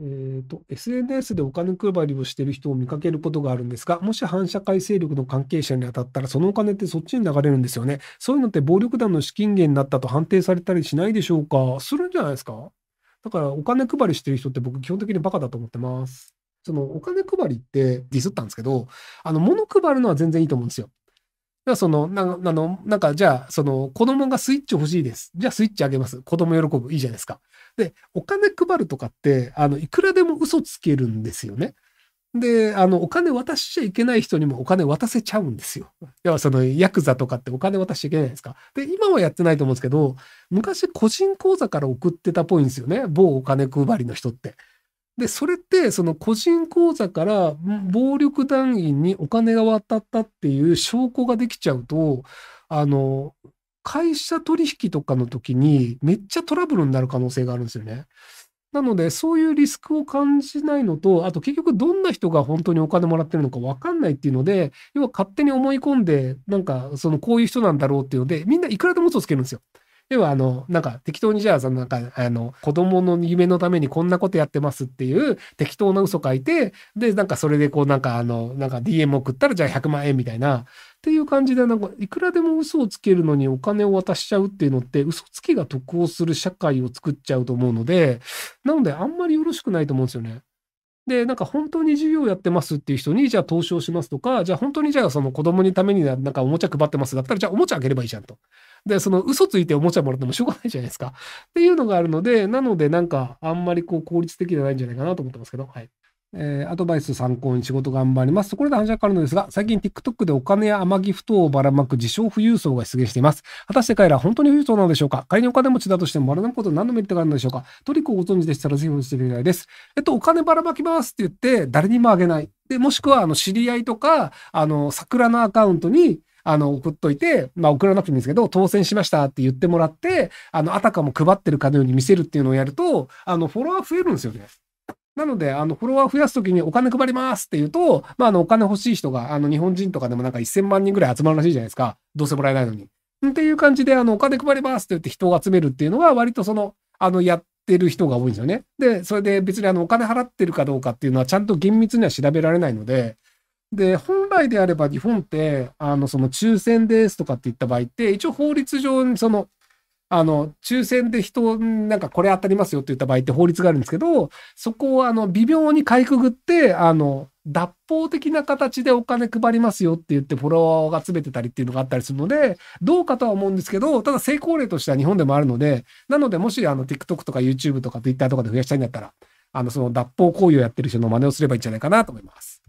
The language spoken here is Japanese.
えーと、SNS でお金配りをしている人を見かけることがあるんですが、もし反社会勢力の関係者に当たったら、そのお金ってそっちに流れるんですよね。そういうのって暴力団の資金源になったと判定されたりしないでしょうかするんじゃないですかだから、お金配りしてる人って僕、基本的にバカだと思ってます。そのお金配りってディスったんですけど、あの、物配るのは全然いいと思うんですよ。だその、な、あの、なんか、じゃあ、その、子供がスイッチ欲しいです。じゃあ、スイッチあげます。子供喜ぶ。いいじゃないですか。で、お金配るとかって、あの、いくらでも嘘つけるんですよね。で、あの、お金渡しちゃいけない人にもお金渡せちゃうんですよ。要はその、ヤクザとかってお金渡しちゃいけないですか。で、今はやってないと思うんですけど、昔個人口座から送ってたっぽいんですよね。某お金配りの人って。で、それって、その個人口座から暴力団員にお金が渡ったっていう証拠ができちゃうと、あの、会社取引とかの時にめっちゃトラブルになる可能性があるんですよね。なので、そういうリスクを感じないのと、あと結局どんな人が本当にお金もらってるのかわかんないっていうので、要は勝手に思い込んで、なんかそのこういう人なんだろうっていうので、みんないくらでも嘘つけるんですよ。要はあの、なんか適当にじゃあ、そのなんか、あの、子供の夢のためにこんなことやってますっていう適当な嘘書いて、で、なんかそれでこうなんかあの、なんか DM 送ったらじゃあ100万円みたいな、っていう感じで、なんかいくらでも嘘をつけるのにお金を渡しちゃうっていうのって、嘘つきが得をする社会を作っちゃうと思うので、なのであんまりよろしくないと思うんですよね。で、なんか本当に授業やってますっていう人に、じゃあ投資をしますとか、じゃあ本当にじゃあその子供にためになんかおもちゃ配ってますだったら、じゃあおもちゃあげればいいじゃんと。で、その嘘ついておもちゃもらってもしょうがないじゃないですか。っていうのがあるので、なのでなんかあんまりこう効率的じゃないんじゃないかなと思ってますけど、はい。えー、アドバイス参考に仕事頑張ります。ところで話が変わるのですが、最近 TikTok でお金や甘ギフトをばらまく自称富裕層が出現しています。果たして彼らは本当に富裕層なのでしょうか仮にお金持ちだとしてもばらまくこと何のメリットがあるのでしょうかトリックをご存知でしたらぜひお見せできないです。えっと、お金ばらまきますって言って、誰にもあげない。で、もしくは、あの、知り合いとか、あの、桜のアカウントに、あの、送っといて、まあ、送らなくてもいいんですけど、当選しましたって言ってもらって、あの、あたかも配ってるかのように見せるっていうのをやると、あの、フォロワー増えるんですよね。なので、あの、フォロワー増やすときにお金配りますって言うと、まあ、あの、お金欲しい人が、あの、日本人とかでもなんか1000万人ぐらい集まるらしいじゃないですか。どうせもらえないのに。っていう感じで、あの、お金配りますって言って人を集めるっていうのは、割とその、あの、やってる人が多いんですよね。で、それで別にあの、お金払ってるかどうかっていうのは、ちゃんと厳密には調べられないので、で、本来であれば日本って、あの、その抽選ですとかって言った場合って、一応法律上にその、あの、抽選で人、なんかこれ当たりますよって言った場合って法律があるんですけど、そこをあの、微妙にかいくぐって、あの、脱法的な形でお金配りますよって言ってフォロワーが詰めてたりっていうのがあったりするので、どうかとは思うんですけど、ただ成功例としては日本でもあるので、なのでもしあの TikTok とか YouTube とか Twitter とかで増やしたいんだったら、あのその脱法行為をやってる人の真似をすればいいんじゃないかなと思います。